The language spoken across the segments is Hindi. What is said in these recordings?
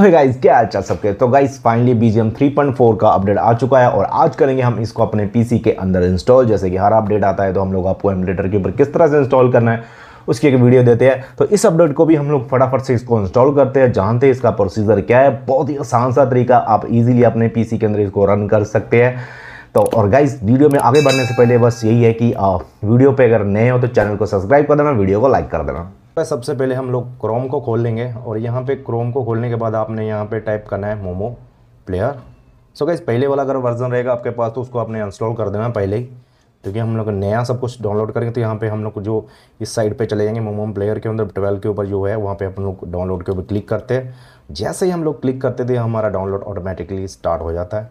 तो गाइस क्या हाल चाल सबके तो गाइस फाइनली बीजेम 3.4 का अपडेट आ चुका है और आज करेंगे हम इसको अपने पीसी के अंदर इंस्टॉल जैसे कि हर अपडेट आता है तो हम लोग आपको एमलेटर के ऊपर किस तरह से इंस्टॉल करना है उसकी एक वीडियो देते हैं तो इस अपडेट को भी हम लोग फटाफट से इसको इंस्टॉल करते हैं जानते हैं इसका प्रोसीजर क्या है बहुत ही आसान सा तरीका आप इजीली अपने पीसी के अंदर इसको रन कर सकते हैं तो और गाइस वीडियो में आगे बढ़ने से पहले बस यही है कि वीडियो पे अगर नए हो तो चैनल को सब्सक्राइब कर देना वीडियो को लाइक कर देना सबसे पहले हम लोग क्रोम को खोल लेंगे और यहाँ पे क्रोम को खोलने के बाद आपने यहाँ पे टाइप करना है मोमो प्लेयर सो गैस पहले वाला अगर वर्जन रहेगा आपके पास तो उसको आपने इंस्टॉल कर देना पहले ही क्योंकि हम लोग नया सब कुछ डाउनलोड करेंगे तो यहाँ पे हम लोग जो इस साइड पे चले जाएंगे मोमो प्लेयर के अंदर ट्वेल्व के ऊपर जो है वहाँ पर हम लोग डाउनलोड के ऊपर क्लिक करते हैं जैसे ही हम लोग क्लिक करते थे हमारा डाउनलोड ऑटोमेटिकली स्टार्ट हो जाता है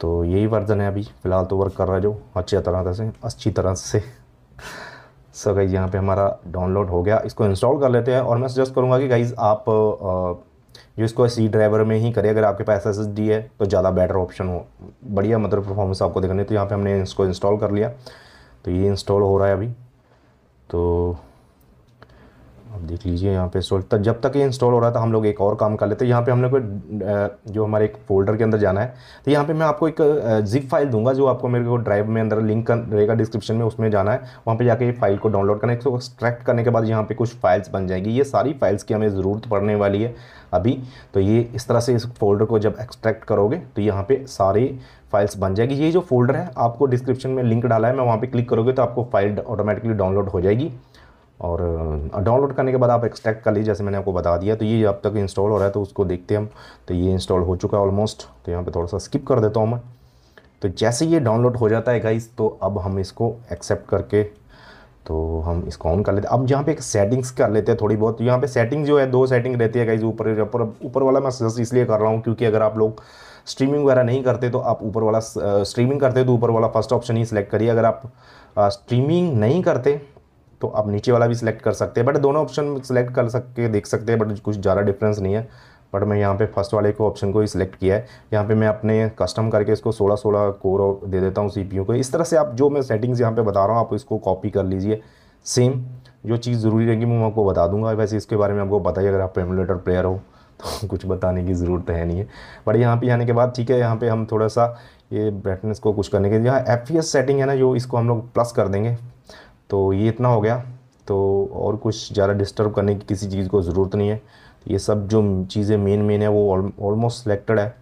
तो यही वर्जन है अभी फ़िलहाल तो वर्क कर रहा है जो अच्छी तरह से अच्छी तरह से सो गाइज़ यहाँ पे हमारा डाउनलोड हो गया इसको इंस्टॉल कर लेते हैं और मैं सजेस्ट करूँगा कि गाइज़ आप जो इसको सी ड्राइवर में ही करें अगर आपके पास एस है तो ज़्यादा बेटर ऑप्शन हो बढ़िया मतलब परफॉर्मेंस आपको देखने तो यहाँ पर हमने इसको इंस्टॉल कर लिया तो ये इंस्टॉल हो रहा है अभी तो आप देख लीजिए यहाँ पे इंस्टॉल तब जब तक ये इंस्टॉल हो रहा था हम लोग एक और काम कर लेते हैं यहाँ पे हमने कोई जो हमारे एक फोल्डर के अंदर जाना है तो यहाँ पे मैं आपको एक जिप फाइल दूंगा जो आपको मेरे को ड्राइव में अंदर लिंक रहेगा डिस्क्रिप्शन में उसमें जाना है वहाँ पे जाके ये फाइल को डाउनलोड करना है इसको एक्सट्रैक्ट करने के बाद यहाँ पर कुछ फाइल्स बन जाएगी ये सारी फाइल्स की हमें ज़रूरत पड़ने वाली है अभी तो ये इस तरह से इस फोल्डर को जब एक्सट्रैक्ट करोगे तो यहाँ पर सारी फाइल्स बन जाएगी ये जो फोल्डर है आपको डिस्क्रिप्शन में लिंक डाला है मैं वहाँ पर क्लिक करोगे तो आपको फाइल ऑटोमेटिकली डाउनलोड हो जाएगी और डाउनलोड करने के बाद आप एक्सट्रैक्ट कर लीजिए जैसे मैंने आपको बता दिया तो ये अब तक इंस्टॉल हो रहा है तो उसको देखते हम तो ये इंस्टॉल हो चुका है ऑलमोस्ट तो यहाँ पे थोड़ा सा स्किप कर देता हूँ मैं तो जैसे ये डाउनलोड हो जाता है गाइस तो अब हम इसको एक्सेप्ट करके तो हम इसको ऑन कर लेते हैं अब यहाँ पे एक सेटिंग्स कर लेते हैं थोड़ी बहुत यहाँ पर सेटिंग जो है दो सेटिंग रहती है गाइज ऊपर ऊपर ऊपर वाला मैं सजेस्ट इसलिए कर रहा हूँ क्योंकि अगर आप लोग स्ट्रीमिंग वगैरह नहीं करते तो आप ऊपर वाला स्ट्रीमिंग करते तो ऊपर वाला फर्स्ट ऑप्शन ही सिलेक्ट करिए अगर आप स्ट्रीमिंग नहीं करते तो आप नीचे वाला भी सिलेक्ट कर सकते हैं बट दोनों ऑप्शन सेलेक्ट कर सकते देख सकते हैं बट कुछ ज़्यादा डिफरेंस नहीं है बट मैं यहाँ पे फर्स्ट वाले को ऑप्शन को ही सिलेक्ट किया है यहाँ पे मैं अपने कस्टम करके इसको 16 16 कोर दे देता हूँ सीपीयू को इस तरह से आप जो मैं सेटिंग्स यहाँ पे बता रहा हूँ आप इसको कॉपी कर लीजिए सेम जो चीज़ ज़रूरी रहेगी मैं आपको बता दूंगा वैसे इसके बारे में आपको बताइए अगर आप एमुलेटर प्लेयर हो तो कुछ बताने की ज़रूरत है नहीं है बट यहाँ पर आने के बाद ठीक है यहाँ पे हम थोड़ा सा ये ब्राइटनेस को कुछ करने के यहाँ एफ सेटिंग है ना जो इसको हम लोग प्लस कर देंगे तो ये इतना हो गया तो और कुछ ज़्यादा डिस्टर्ब करने की किसी चीज़ को ज़रूरत नहीं है तो ये सब जो चीज़ें मेन मेन है वो ऑलमोस्ट सेलेक्टेड है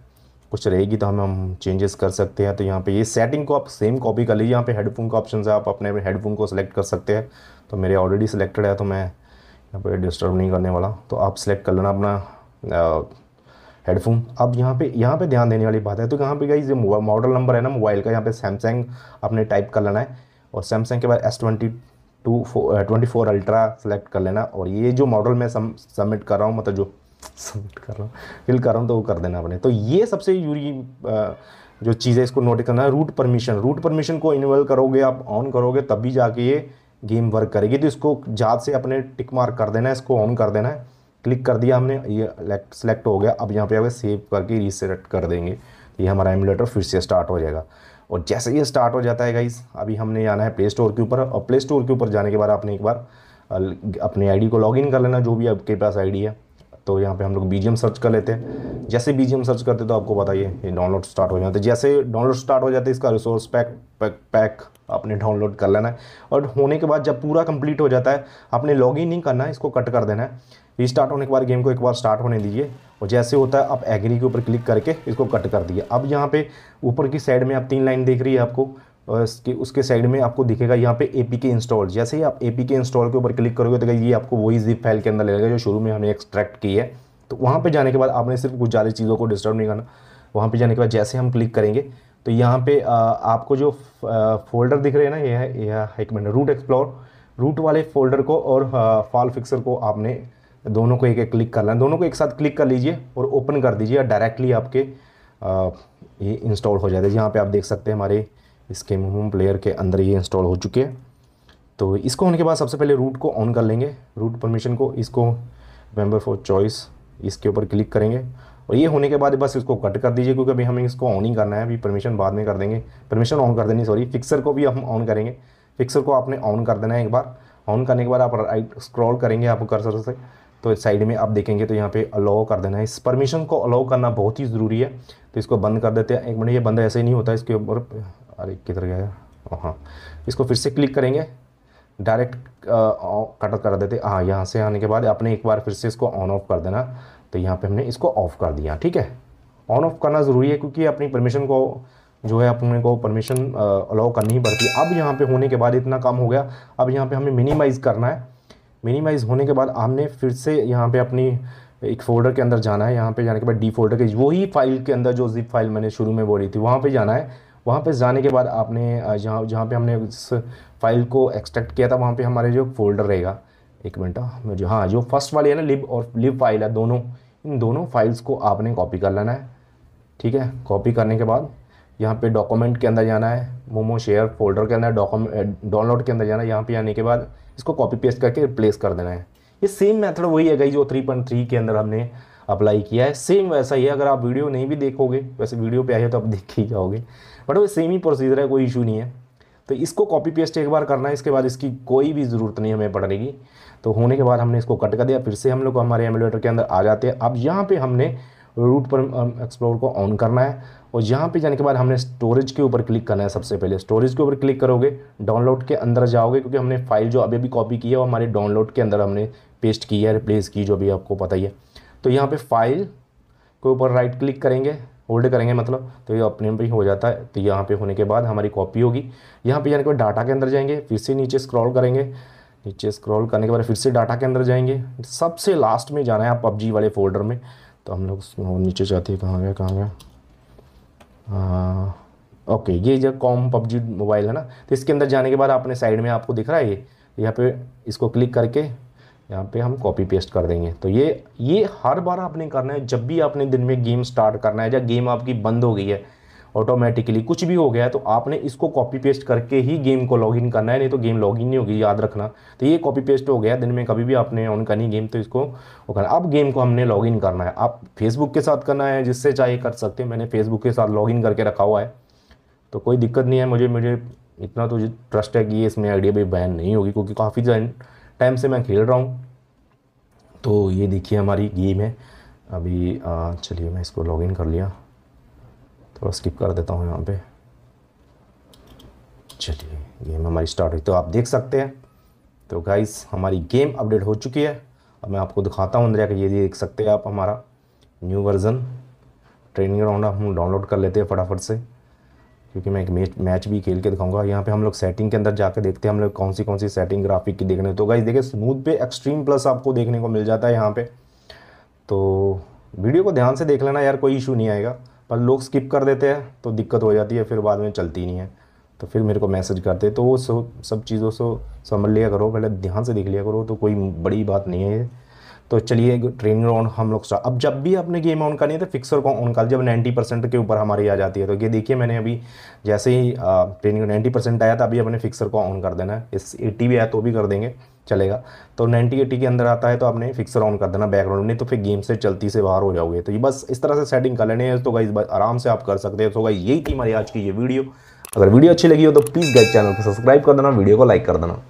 कुछ रहेगी तो हम हम चेंजेस कर सकते हैं तो यहाँ पे ये सेटिंग को आप सेम कॉपी कर लीजिए यहाँ पे हेडफोन का ऑप्शन है आप अपने हेडफोन को सिलेक्ट कर सकते हैं तो मेरे ऑलरेडी सिलेक्टेड है तो मैं यहाँ पे डिस्टर्ब नहीं करने वाला तो आप सिलेक्ट कर लेना अपना हेडफोन अब यहाँ पे यहाँ पे ध्यान देने वाली बात है तो यहाँ पे गई मॉडल नंबर है ना मोबाइल का यहाँ पे सैमसंग आपने टाइप कर लेना है और सैमसंग के बाद S twenty two four twenty four ultra select कर लेना और ये जो मॉडल मैं सबमिट कर रहा हूँ मतलब जो सबमिट कर रहा हूँ फिल कर रहा हूँ तो वो कर देना अपने तो ये सबसे यूरी uh, जो चीज़ है इसको नोट करना है रूट परमिशन रूट परमिशन को इनेबल करोगे आप ऑन करोगे तभी जाके ये गेम वर्क करेगी तो इसको जात से अपने टिक मार्क कर देना है इसको ऑन कर देना है क्लिक कर दिया हमने ये सेलेक्ट हो गया अब यहाँ पे आगे सेव करके रीसेट कर देंगे तो ये हमारा एमुलेटर फिर से स्टार्ट हो जाएगा और जैसे ही स्टार्ट हो जाता है गाइस अभी हमने जाना है प्ले स्टोर के ऊपर और प्ले स्टोर के ऊपर जाने के बाद आपने एक बार अपने आईडी को लॉगिन कर लेना जो भी आपके पास आईडी है तो यहाँ पे हम लोग बीजीएम सर्च कर लेते हैं जैसे बीजीएम सर्च करते तो आपको बताइए ये डाउनलोड स्टार्ट हो जाते जैसे डाउनलोड स्टार्ट हो जाते इसका रिसोर्स पैक पैक पैक आपने डाउनलोड कर लेना है और होने के बाद जब पूरा कंप्लीट हो जाता है आपने लॉग नहीं करना है इसको कट कर देना है रिस्टार्ट होने के बाद गेम को एक बार स्टार्ट होने दीजिए और जैसे होता है आप एग्री के ऊपर क्लिक करके इसको कट कर दिया अब यहाँ पे ऊपर की साइड में आप तीन लाइन देख रही है आपको इसके उसके साइड में आपको दिखेगा यहाँ पे ए पी के इंस्टॉल जैसे ही आप ए पी के इंस्टॉल के ऊपर क्लिक करोगे तो ये आपको वही जिप फाइल के अंदर लगेगा जो शुरू में हमने एक्सट्रैक्ट की है तो वहाँ पर जाने के बाद आपने सिर्फ कुछ ज़्यादा चीज़ों को डिस्टर्ब नहीं करना वहाँ पर जाने के बाद जैसे हम क्लिक करेंगे तो यहाँ पे आपको जो फोल्डर दिख रहे हैं ना यह है एक मिनट रूट एक्सप्लोर रूट वाले फोल्डर को और फॉल फिक्सर को आपने दोनों को एक एक क्लिक करना है दोनों को एक साथ क्लिक कर लीजिए और ओपन कर दीजिए डायरेक्टली आपके आ, ये इंस्टॉल हो जाते हैं यहाँ पे आप देख सकते हैं हमारे इसके होम प्लेयर के अंदर ये इंस्टॉल हो चुके हैं तो इसको होने के बाद सबसे पहले रूट को ऑन कर लेंगे रूट परमिशन को इसको मेम्बर फॉर चॉइस इसके ऊपर क्लिक करेंगे और ये होने के बाद बस इसको कट कर दीजिए क्योंकि अभी हमें इसको ऑन ही करना है अभी परमिशन बाद में कर देंगे परमिशन ऑन कर देनी सॉरी फिक्सर को भी हम ऑन करेंगे फिक्सर को आपने ऑन कर देना है एक बार ऑन करने के बाद आप राइट स्क्रॉल करेंगे आप कर्सर से तो साइड में आप देखेंगे तो यहाँ पे अलाउ कर देना है इस परमिशन को अलाउ करना बहुत ही ज़रूरी है तो इसको बंद कर देते हैं एक मिनट ये बंद ऐसे ही नहीं होता इसके ऊपर अरे किधर गया हाँ इसको फिर से क्लिक करेंगे डायरेक्ट कट कर देते हाँ यहाँ से आने के बाद आपने एक बार फिर से इसको ऑन ऑफ कर देना तो यहाँ पर हमने इसको ऑफ़ कर दिया ठीक है ऑन ऑफ करना ज़रूरी है क्योंकि अपनी परमिशन को जो है अपने को परमिशन अलाउ करनी ही पड़ती है अब यहाँ पे होने के बाद इतना काम हो गया अब यहाँ पे हमें मिनिमाइज़ करना है मिनिमाइज़ होने के बाद आपने फिर से यहाँ पे अपनी एक फोल्डर के अंदर जाना है यहाँ पे जाने के बाद डी फोल्डर के वही फाइल के अंदर जो जिप फाइल मैंने शुरू में बोली थी वहाँ पे जाना है वहाँ पे जाने के बाद आपने जहाँ जहाँ पे हमने इस फाइल को एक्सट्रैक्ट किया था वहाँ पे हमारे जो फोल्डर रहेगा एक मिनट हाँ, जो हाँ जो फर्स्ट वाली है ना लिब और लिब फाइल है दोनों इन दोनों फाइल्स को आपने कॉपी कर लेना है ठीक है कॉपी करने के बाद यहाँ पे डॉक्यूमेंट के अंदर जाना है मोमो शेयर फोल्डर के अंदर डॉक्यूमेंट डाउनलोड के अंदर जाना है यहाँ पे आने के बाद इसको कॉपी पेस्ट करके रिप्लेस कर देना है ये सेम मेथड वही है गई जो 3.3 के अंदर हमने अप्लाई किया है सेम वैसा ही है अगर आप वीडियो नहीं भी देखोगे वैसे वीडियो पे आए तो आप देख ही जाओगे बट वो सेम ही प्रोसीजर है कोई इशू नहीं है तो इसको कॉपी पेस्ट एक बार करना है इसके बाद इसकी कोई भी ज़रूरत नहीं हमें पड़ने की तो होने के बाद हमने इसको कट कर दिया फिर से हम लोग हमारे एमुलेटर के अंदर आ जाते हैं अब यहाँ पर हमने रूट पर एक्सप्लोर को ऑन करना है और यहाँ पे जाने के बाद हमने स्टोरेज के ऊपर क्लिक करना है सबसे पहले स्टोरेज के ऊपर क्लिक करोगे डाउनलोड के अंदर जाओगे क्योंकि हमने फाइल जो अभी भी कॉपी की है वो हमारे डाउनलोड के अंदर हमने पेस्ट की है रिप्लेस की जो भी आपको पता ही है तो यहाँ पर फाइल के ऊपर राइट क्लिक करेंगे होल्ड करेंगे मतलब तो ये अपने भी हो जाता है तो यहाँ पर होने के बाद हमारी कॉपी होगी यहाँ पे जाने के बाद डाटा के अंदर जाएंगे फिर से नीचे स्क्रॉल करेंगे नीचे स्क्रॉल करने के बाद फिर से डाटा के अंदर जाएंगे सबसे लास्ट में जाना है आप पबजी वाले फोल्डर में तो हम लोग नीचे जाते हैं कहाँ गए कहाँ गए ओके ये जो कॉम पबजी मोबाइल है ना तो इसके अंदर जाने के बाद आपने साइड में आपको दिख रहा है ये तो यहाँ पे इसको क्लिक करके यहाँ पे हम कॉपी पेस्ट कर देंगे तो ये ये हर बार आपने करना है जब भी आपने दिन में गेम स्टार्ट करना है या गेम आपकी बंद हो गई है ऑटोमेटिकली कुछ भी हो गया तो आपने इसको कॉपी पेस्ट करके ही गेम को लॉगिन करना है नहीं तो गेम लॉगिन नहीं होगी याद रखना तो ये कॉपी पेस्ट हो गया दिन में कभी भी आपने ऑन करनी गेम तो इसको वो करना अब गेम को हमने लॉगिन करना है आप फेसबुक के साथ करना है जिससे चाहे कर सकते हैं मैंने फेसबुक के साथ लॉगिन करके रखा हुआ है तो कोई दिक्कत नहीं है मुझे मुझे इतना तो ट्रस्ट है कि इसमें आइडिया भी बैन नहीं होगी क्योंकि काफ़ी टाइम से मैं खेल रहा हूँ तो ये देखिए हमारी गेम है अभी चलिए मैं इसको लॉगिन कर लिया थोड़ा तो स्किप कर देता हूँ यहाँ पे चलिए गेम हमारी स्टार्ट हुई तो आप देख सकते हैं तो गाइस हमारी गेम अपडेट हो चुकी है अब मैं आपको दिखाता हूँ अंदर का ये देख सकते हैं आप हमारा न्यू वर्ज़न ट्रेनिंग ग्राउंड हम डाउनलोड कर लेते हैं फटाफट से क्योंकि मैं एक मैच मैच भी खेल के दिखाऊंगा यहाँ पे हम लोग सेटिंग के अंदर जाकर देखते हैं हम लोग कौन सी कौन सी सेटिंग ग्राफिक की देखने तो गाइज देखिए स्मूथ पे एक्सट्रीम प्लस आपको देखने को मिल जाता है यहाँ पे तो वीडियो को ध्यान से देख लेना यार कोई इशू नहीं आएगा पर लोग स्किप कर देते हैं तो दिक्कत हो जाती है फिर बाद में चलती नहीं है तो फिर मेरे को मैसेज करते तो वो सब चीज़ों से समझ लिया करो पहले ध्यान से देख लिया करो तो कोई बड़ी बात नहीं है तो चलिए ट्रेनिंग ऑन हम लोग अब जब भी आपने गेम ऑन करनी है तो फिक्सर को ऑन कर जब 90 परसेंट के ऊपर हमारी आ जाती है तो ये देखिए मैंने अभी जैसे ही ट्रेनिंग 90 परसेंट आया था अभी अपने फिक्सर को ऑन कर देना है इस 80 भी आया तो भी कर देंगे चलेगा तो एटी के अंदर आता है तो आपने फिक्सर ऑन कर देना बैकग्राउंड नहीं तो फिर गेम से चलती से बाहर हो जाओगे तो ये बस इस तरह से सेटिंग कर लेने तो गाइज आराम से आप कर सकते हैं तो गाइज यही थी हमारी आज की ये वीडियो अगर वीडियो अच्छी लगी हो तो प्लीज़ गाइज चैनल को सब्सक्राइब कर देना वीडियो को लाइक कर देना